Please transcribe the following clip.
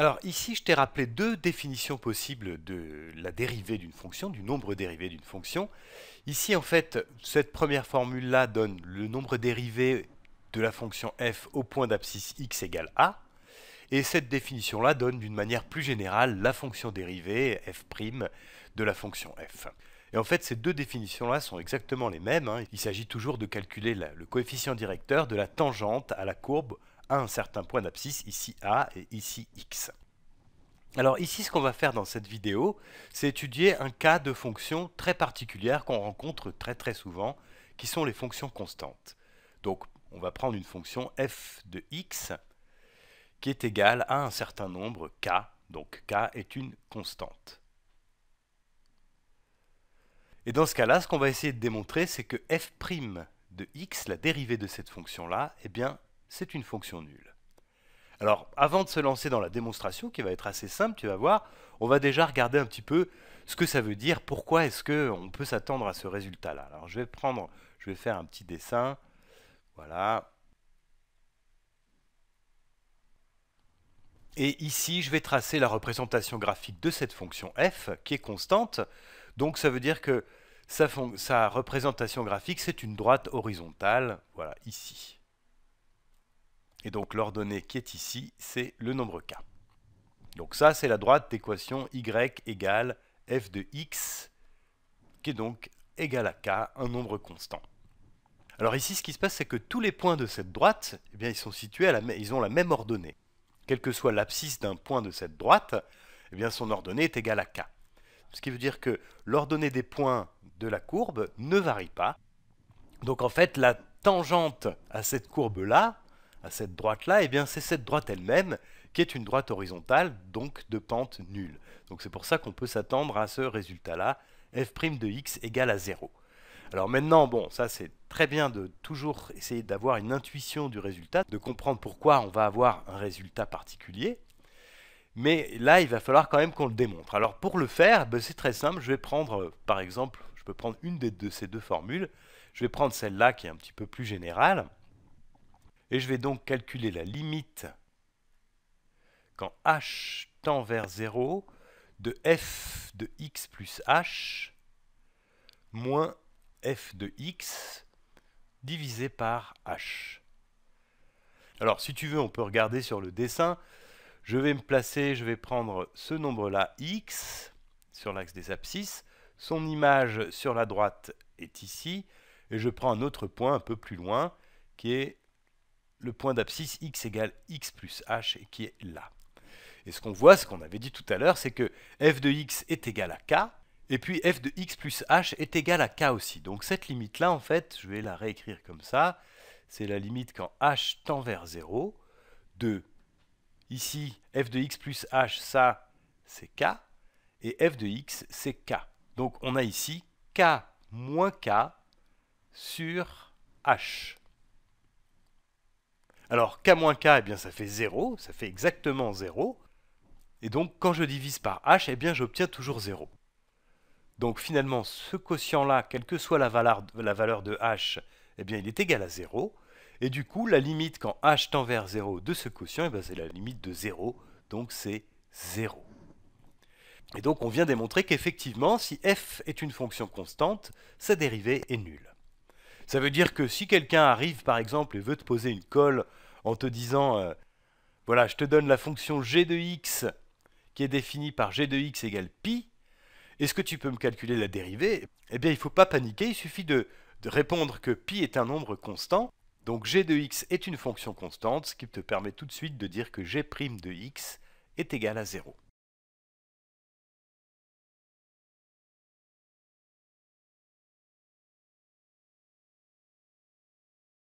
Alors ici, je t'ai rappelé deux définitions possibles de la dérivée d'une fonction, du nombre dérivé d'une fonction. Ici, en fait, cette première formule-là donne le nombre dérivé de la fonction f au point d'abscisse x égale a. Et cette définition-là donne d'une manière plus générale la fonction dérivée f' de la fonction f. Et en fait, ces deux définitions-là sont exactement les mêmes. Hein. Il s'agit toujours de calculer le coefficient directeur de la tangente à la courbe un certain point d'abscisse, ici A et ici X. Alors ici, ce qu'on va faire dans cette vidéo, c'est étudier un cas de fonction très particulière qu'on rencontre très très souvent, qui sont les fonctions constantes. Donc on va prendre une fonction f de x qui est égale à un certain nombre k, donc k est une constante. Et dans ce cas-là, ce qu'on va essayer de démontrer, c'est que f' de x, la dérivée de cette fonction-là, eh bien, c'est une fonction nulle. Alors, avant de se lancer dans la démonstration, qui va être assez simple, tu vas voir, on va déjà regarder un petit peu ce que ça veut dire, pourquoi est-ce qu'on peut s'attendre à ce résultat-là. Alors, je vais prendre, je vais faire un petit dessin. Voilà. Et ici, je vais tracer la représentation graphique de cette fonction f, qui est constante. Donc, ça veut dire que sa, sa représentation graphique, c'est une droite horizontale, voilà, ici. Et donc l'ordonnée qui est ici, c'est le nombre k. Donc ça, c'est la droite d'équation y égale f de x, qui est donc égale à k, un nombre constant. Alors ici, ce qui se passe, c'est que tous les points de cette droite, eh bien, ils sont situés à la ils ont la même ordonnée. Quel que soit l'abscisse d'un point de cette droite, eh bien, son ordonnée est égale à k. Ce qui veut dire que l'ordonnée des points de la courbe ne varie pas. Donc en fait, la tangente à cette courbe-là, à cette droite-là, eh bien c'est cette droite elle-même qui est une droite horizontale, donc de pente nulle. Donc c'est pour ça qu'on peut s'attendre à ce résultat-là, f' de x égale à 0. Alors maintenant, bon, ça c'est très bien de toujours essayer d'avoir une intuition du résultat, de comprendre pourquoi on va avoir un résultat particulier. Mais là, il va falloir quand même qu'on le démontre. Alors pour le faire, ben, c'est très simple. Je vais prendre, euh, par exemple, je peux prendre une de ces deux formules. Je vais prendre celle-là qui est un petit peu plus générale. Et je vais donc calculer la limite quand h tend vers 0 de f de x plus h moins f de x divisé par h. Alors si tu veux, on peut regarder sur le dessin. Je vais me placer, je vais prendre ce nombre-là, x, sur l'axe des abscisses. Son image sur la droite est ici. Et je prends un autre point un peu plus loin, qui est le point d'abscisse x égale x plus h qui est là. Et ce qu'on voit, ce qu'on avait dit tout à l'heure, c'est que f de x est égal à k, et puis f de x plus h est égal à k aussi. Donc cette limite-là, en fait, je vais la réécrire comme ça. C'est la limite quand h tend vers 0 de, ici, f de x plus h, ça, c'est k, et f de x, c'est k. Donc on a ici k moins k sur h. Alors k moins k, eh bien, ça fait 0, ça fait exactement 0. Et donc quand je divise par h, eh bien, j'obtiens toujours 0. Donc finalement, ce quotient-là, quelle que soit la valeur, de h, eh bien, il est égal à 0. Et du coup, la limite quand h tend vers 0 de ce quotient, eh c'est la limite de 0, donc c'est 0. Et donc on vient démontrer qu'effectivement, si f est une fonction constante, sa dérivée est nulle. Ça veut dire que si quelqu'un arrive par exemple et veut te poser une colle en te disant euh, voilà, je te donne la fonction g de x qui est définie par g de x égale pi, est-ce que tu peux me calculer la dérivée Eh bien, il ne faut pas paniquer, il suffit de, répondre que pi est un nombre constant. Donc g de x est une fonction constante, ce qui te permet tout de suite de dire que g' de x est égal à 0.